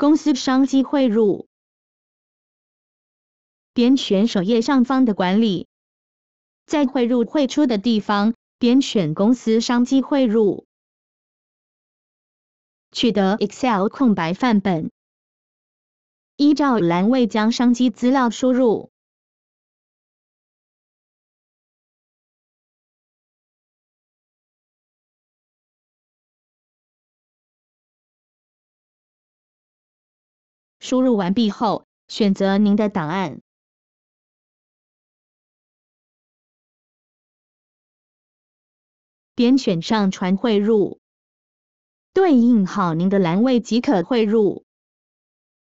公司商机汇入，点选首页上方的管理，在汇入汇出的地方，点选公司商机汇入，取得 Excel 空白范本，依照栏位将商机资料输入。输入完毕后，选择您的档案，点选上传汇入，对应好您的栏位即可汇入。